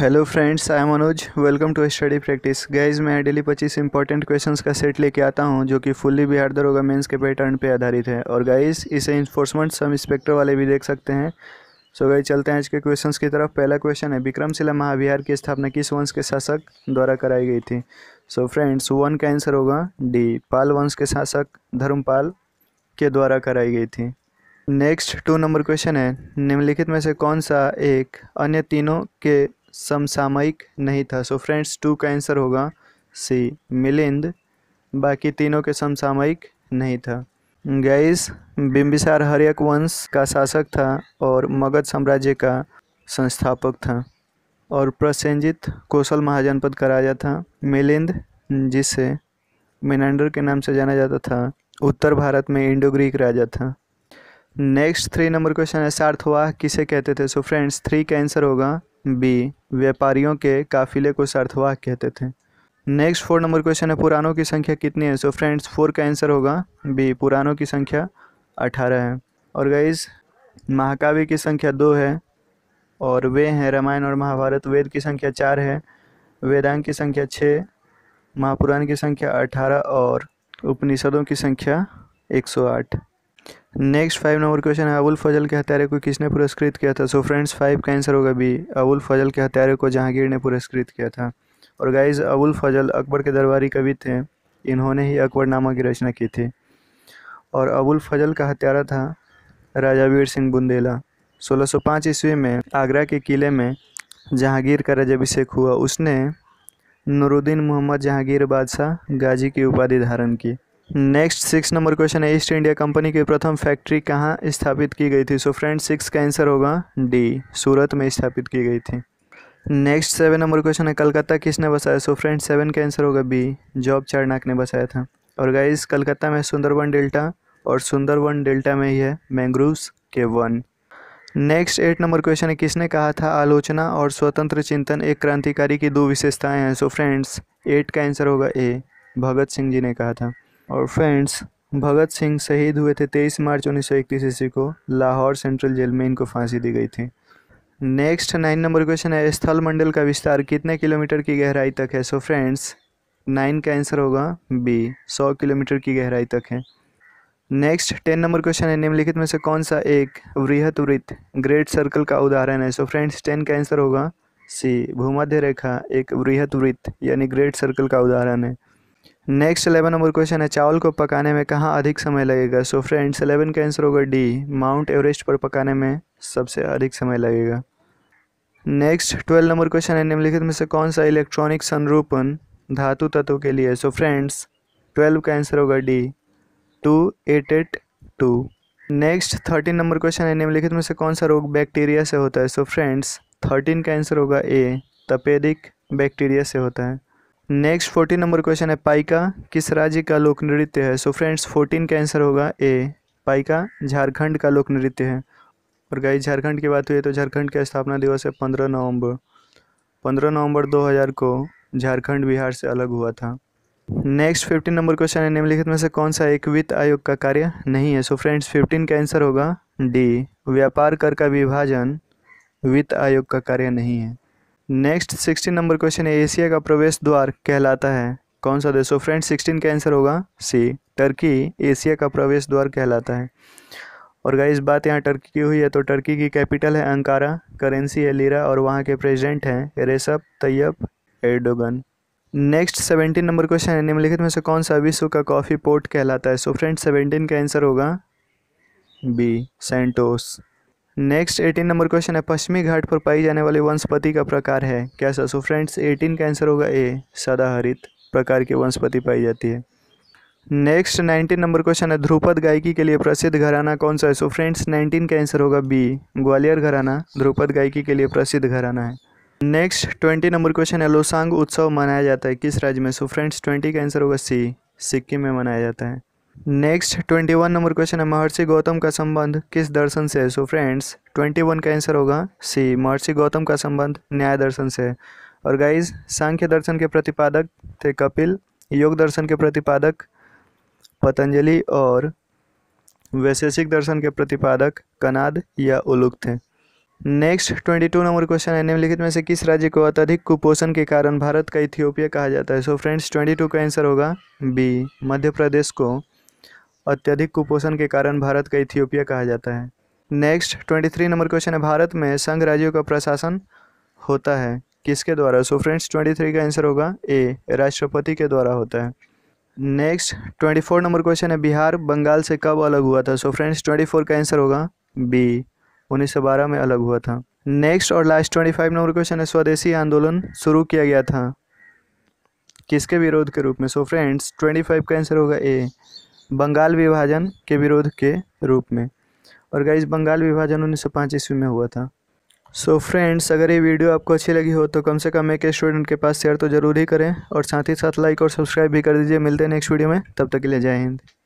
hello friends I Manoj welcome to study practice guys मैं daily पच्चीस important questions का set लेके आता हूँ जो कि फुल्ली बिहार दरोगा मेंस के पैटर्न पे आधारित है और गाइज इसे इन्फोर्समेंट सब इंस्पेक्टर वाले भी देख सकते हैं सो so गाइज चलते हैं आज के क्वेश्चंस की तरफ पहला क्वेश्चन है विक्रमशिला महाविहार की स्थापना किस वंश के शासक द्वारा कराई गई थी सो फ्रेंड्स वन का आंसर होगा डी पाल वंश के शासक धर्मपाल के द्वारा कराई गई थी नेक्स्ट टू नंबर क्वेश्चन है निम्नलिखित में से कौन सा एक अन्य तीनों के समसामयिक नहीं था सो फ्रेंड्स टू का आंसर होगा सी मिलिंद बाकी तीनों के समसामयिक नहीं था गैस बिम्बिसार हरियक वंश का शासक था और मगध साम्राज्य का संस्थापक था और प्रसेंजित कौशल महाजनपद का राजा था मिलिंद जिसे मिनांडर के नाम से जाना जाता था उत्तर भारत में इंडो ग्रीक राजा था नेक्स्ट थ्री नंबर क्वेश्चन है सार्थवाह किसे कहते थे सो फ्रेंड्स थ्री का आंसर होगा बी व्यापारियों के काफिले को सार्थवाह कहते थे नेक्स्ट फोर नंबर क्वेश्चन है पुरानों की संख्या कितनी है सो फ्रेंड्स फोर का आंसर होगा बी पुरानों की संख्या अठारह है और गाइज महाकाव्य की संख्या दो है और वे हैं रामायण और महाभारत वेद की संख्या चार है वेदांग की संख्या छः महापुराण की संख्या अठारह और उपनिषदों की संख्या एक सौ आठ नेक्स्ट फाइव नंबर क्वेश्चन है अबुल फजल के हत्यारे को किसने पुरस्कृत किया था सो फ्रेंड्स फाइव का आंसर होगा बी अबुल फजल के हत्यारे को जहांगीर ने पुरस्कृत किया था और गाइज अबुल फजल अकबर के दरबारी कवि थे इन्होंने ही अकबर नामा की रचना की थी और अबुल फजल का हत्यारा था राजा वीर सिंह बुंदेला पाँच ईस्वी में आगरा के किले में जहांगीर का रजाभिषेक हुआ उसने नूरुद्दीन मोहम्मद जहांगीर बादशाह गाजी की उपाधि धारण की नेक्स्ट सिक्स नंबर क्वेश्चन है ईस्ट इंडिया कंपनी की प्रथम फैक्ट्री कहाँ स्थापित की गई थी सो फ्रेंड सिक्स का आंसर होगा डी सूरत में स्थापित की गई थी नेक्स्ट सेवन नंबर क्वेश्चन है कलकत्ता किसने बसाया सो फ्रेंड सेवन का आंसर होगा बी जॉब चारनाक ने बसाया था और गाइज कलकत्ता में सुंदरवन डेल्टा और सुंदरवन डेल्टा में ही है मैंग्रोव्स के वन नेक्स्ट एट नंबर क्वेश्चन है किसने कहा था आलोचना और स्वतंत्र चिंतन एक क्रांतिकारी की दो विशेषताएं हैं सो फ्रेंड्स एट का आंसर होगा ए भगत सिंह जी ने कहा था और फ्रेंड्स भगत सिंह शहीद हुए थे 23 मार्च उन्नीस सौ इकतीस ईस्वी को लाहौर सेंट्रल जेल में इनको फांसी दी गई थी नेक्स्ट नाइन नंबर क्वेश्चन है स्थल मंडल का विस्तार कितने किलोमीटर की गहराई तक है सो फ्रेंड्स नाइन का आंसर होगा बी सौ किलोमीटर की गहराई तक है नेक्स्ट टेन नंबर क्वेश्चन है निम्नलिखित में से कौन सा एक वृहत वृत्त ग्रेट सर्कल का उदाहरण है सो फ्रेंड्स टेन का आंसर होगा सी भूमध्य रेखा एक वृहत वृत्त यानी ग्रेट सर्कल का उदाहरण है नेक्स्ट इलेवन नंबर क्वेश्चन है चावल को पकाने में कहाँ अधिक समय लगेगा सो फ्रेंड्स इलेवन का आंसर होगा डी माउंट एवरेस्ट पर पकाने में सबसे अधिक समय लगेगा नेक्स्ट ट्वेल्व नंबर क्वेश्चन है निम्नलिखित में से कौन सा इलेक्ट्रॉनिक संरूपण धातु तत्व के लिए सो फ्रेंड्स ट्वेल्व का आंसर होगा D two eight eight two next thirteen number question है निम्नलिखित में से कौन सा रोग बैक्टीरिया से होता है सो फ्रेंड्स थर्टीन का आंसर होगा ए तपेदिक बैक्टीरिया से होता है नेक्स्ट फोर्टीन नंबर क्वेश्चन है पाइका किस राज्य का लोक नृत्य है सो फ्रेंड्स फोर्टीन का आंसर होगा ए पाइका झारखंड का लोक नृत्य है और गाई झारखंड की बात हुई तो झारखंड का स्थापना दिवस है पंद्रह नवंबर पंद्रह नवंबर हज़ार को झारखंड बिहार से अलग हुआ था नेक्स्ट फिफ्टीन नंबर क्वेश्चन है निम्नलिखित में से कौन सा एक वित्त आयोग का कार्य नहीं है सो फ्रेंड्स फिफ्टीन का आंसर होगा डी व्यापार कर का विभाजन वित्त आयोग का कार्य नहीं है नेक्स्ट सिक्सटीन नंबर क्वेश्चन है एशिया का प्रवेश द्वार कहलाता है कौन सा देश हो फ्रेंड सिक्सटीन का आंसर होगा सी टर्की एशिया का प्रवेश द्वार कहलाता है और इस बात यहाँ टर्की की हुई है तो टर्की की कैपिटल है अंकारा करेंसी है लीरा और वहाँ के प्रेजिडेंट हैं Recep Tayyip Erdogan next seventeen number question है निम्नलिखित में से कौन सा विश्व का कॉफ़ी पोर्ट कहलाता है सो फ्रेंड सेवेंटीन का आंसर होगा B Santos next eighteen number question है पश्चिमी घाट पर पाई जाने वाली वनस्पति का प्रकार है कैसा सो फ्रेंड्स एटीन का आंसर होगा ए सदाहरित प्रकार की वनस्पति पाई जाती है नेक्स्ट नाइनटीन नंबर क्वेश्चन है ध्रुपद गायकी के लिए प्रसिद्ध घराना कौन सा है सो फ्रेंड्स नाइनटीन का आंसर होगा बी ग्वालियर घराना ध्रुपद गायकी के लिए प्रसिद्ध घराना है नेक्स्ट ट्वेंटी नंबर क्वेश्चन है लोसांग उत्सव मनाया जाता है किस राज्य में सो फ्रेंड्स ट्वेंटी का आंसर होगा सी सिक्किम में मनाया जाता है next twenty one number question है महर्षि गौतम का संबंध किस दर्शन से है सो फ्रेंड्स ट्वेंटी वन का आंसर होगा सी महर्षि गौतम का संबंध न्याय दर्शन से है और गाइज सांख्य दर्शन के प्रतिपादक थे कपिल योग दर्शन के प्रतिपादक पतंजलि और वैशेषिक दर्शन के प्रतिपादक कनाद या उलुक थे next twenty two number question है निम्नलिखित में से किस राज्य को अत्यधिक कुपोषण के कारण भारत का इथियोपिया कहा जाता है सो फ्रेंड्स ट्वेंटी टू का आंसर होगा बी मध्य प्रदेश को अत्यधिक कुपोषण के कारण भारत का इथियोपिया कहा जाता है next twenty three number question है भारत में संघ राज्यों का प्रशासन होता है किसके द्वारा सो फ्रेंड्स ट्वेंटी थ्री का आंसर होगा ए राष्ट्रपति के द्वारा होता है next twenty four number question है बिहार बंगाल से कब अलग हुआ था सो फ्रेंड्स ट्वेंटी फोर का आंसर होगा बी उन्नीस सौ बारह में अलग हुआ था नेक्स्ट और last twenty five number question है स्वदेशी आंदोलन शुरू किया गया था किसके विरोध के रूप में सो फ्रेंड्स ट्वेंटी फाइव का आंसर होगा ए बंगाल विभाजन के विरोध के रूप में और गाइज बंगाल विभाजन उन्नीस सौ पाँच ईस्वी में हुआ था सो so फ्रेंड्स अगर ये वीडियो आपको अच्छी लगी हो तो कम से कम एक स्टूडेंट के पास शेयर तो जरूर ही करें और साथ ही साथ लाइक और सब्सक्राइब भी कर दीजिए मिलते हैं नेक्स्ट वीडियो में तब तक के लिए जय हिंद